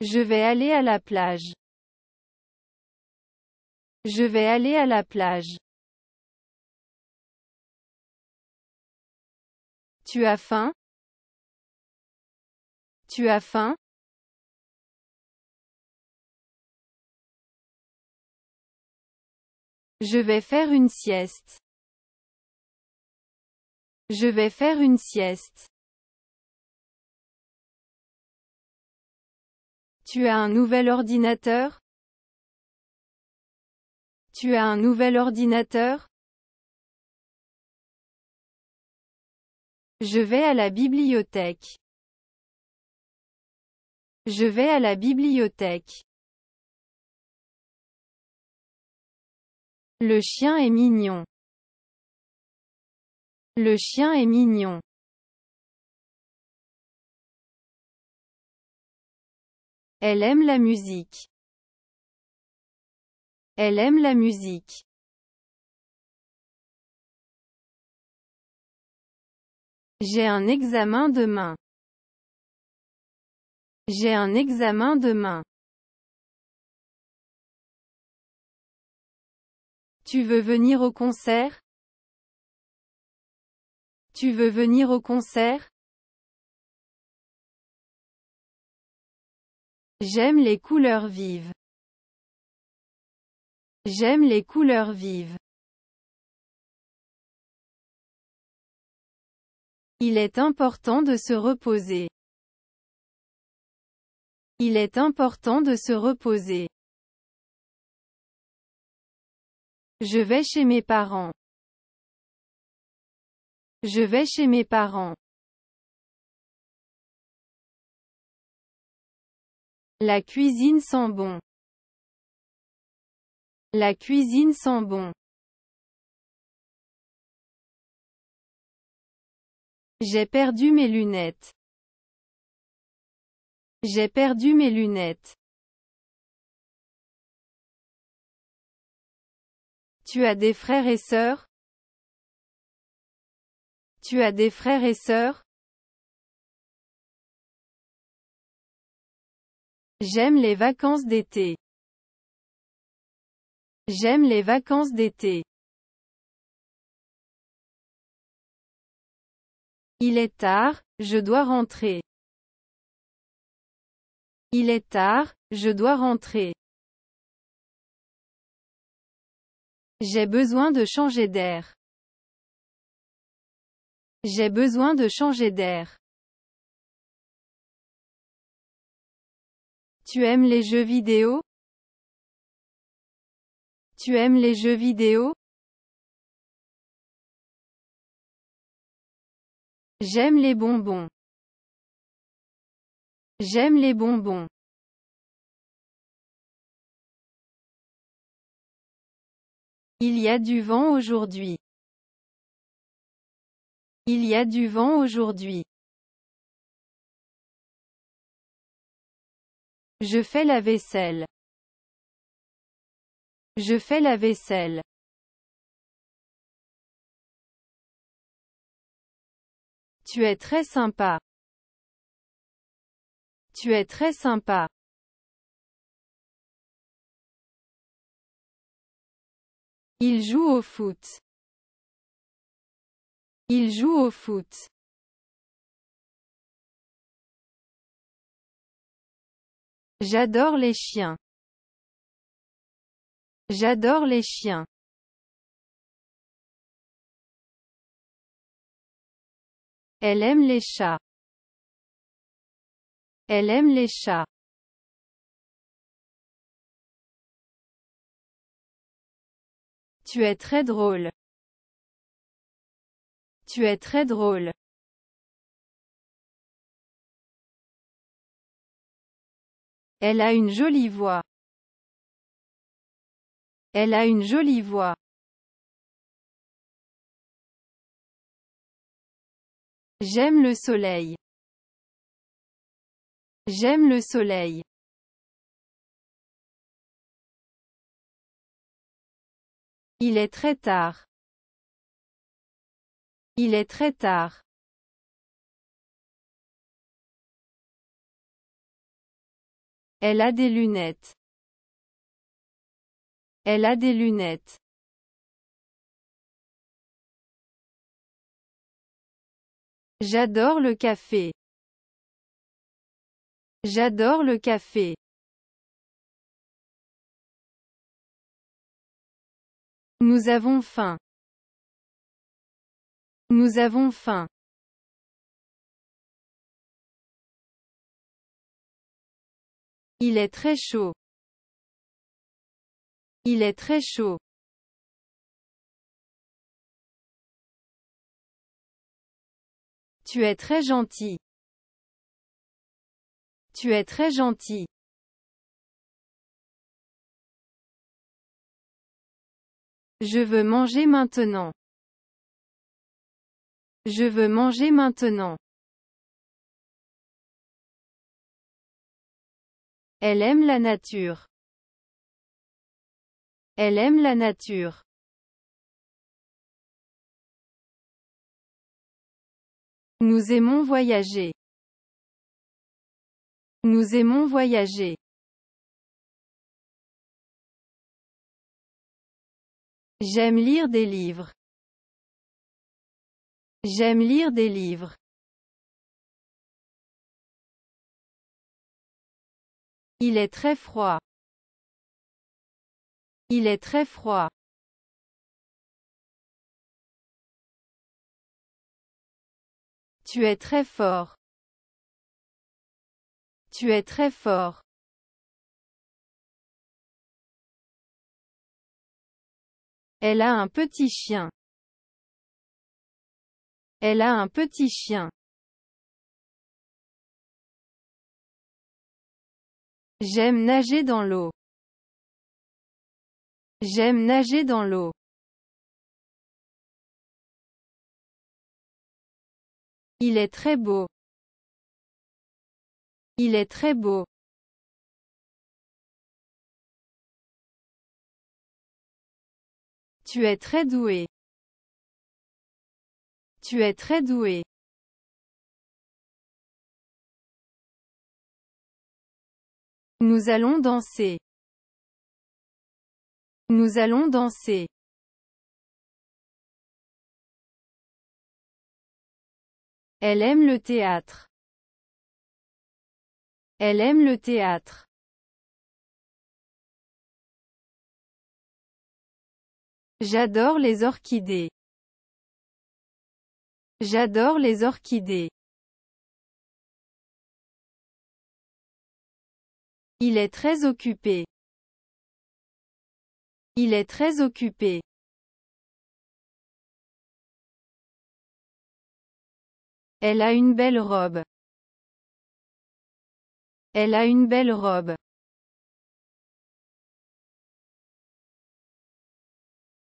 Je vais aller à la plage. Je vais aller à la plage. Tu as faim Tu as faim Je vais faire une sieste. Je vais faire une sieste. Tu as un nouvel ordinateur Tu as un nouvel ordinateur Je vais à la bibliothèque. Je vais à la bibliothèque. Le chien est mignon. Le chien est mignon. Elle aime la musique. Elle aime la musique. J'ai un examen demain. J'ai un examen demain. Tu veux venir au concert Tu veux venir au concert J'aime les couleurs vives. J'aime les couleurs vives. Il est important de se reposer. Il est important de se reposer. Je vais chez mes parents. Je vais chez mes parents. La cuisine sent bon. La cuisine sent bon. J'ai perdu mes lunettes. J'ai perdu mes lunettes. Tu as des frères et sœurs Tu as des frères et sœurs J'aime les vacances d'été. J'aime les vacances d'été. Il est tard, je dois rentrer. Il est tard, je dois rentrer. J'ai besoin de changer d'air. J'ai besoin de changer d'air. Tu aimes les jeux vidéo Tu aimes les jeux vidéo J'aime les bonbons. J'aime les bonbons. Il y a du vent aujourd'hui. Il y a du vent aujourd'hui. Je fais la vaisselle. Je fais la vaisselle. Tu es très sympa. Tu es très sympa. Il joue au foot. Il joue au foot. J'adore les chiens. J'adore les chiens. Elle aime les chats. Elle aime les chats. Tu es très drôle. Tu es très drôle. Elle a une jolie voix. Elle a une jolie voix. J'aime le soleil. J'aime le soleil. Il est très tard. Il est très tard. Elle a des lunettes. Elle a des lunettes. J'adore le café. J'adore le café. Nous avons faim. Nous avons faim. Il est très chaud. Il est très chaud. Tu es très gentil. Tu es très gentil. Je veux manger maintenant. Je veux manger maintenant. Elle aime la nature. Elle aime la nature. Nous aimons voyager. Nous aimons voyager. J'aime lire des livres. J'aime lire des livres. Il est très froid. Il est très froid. Tu es très fort. Tu es très fort. Elle a un petit chien. Elle a un petit chien. J'aime nager dans l'eau. J'aime nager dans l'eau. Il est très beau. Il est très beau. Tu es très doué. Tu es très doué. Nous allons danser. Nous allons danser. Elle aime le théâtre. Elle aime le théâtre. J'adore les orchidées. J'adore les orchidées. Il est très occupé. Il est très occupé. Elle a une belle robe. Elle a une belle robe.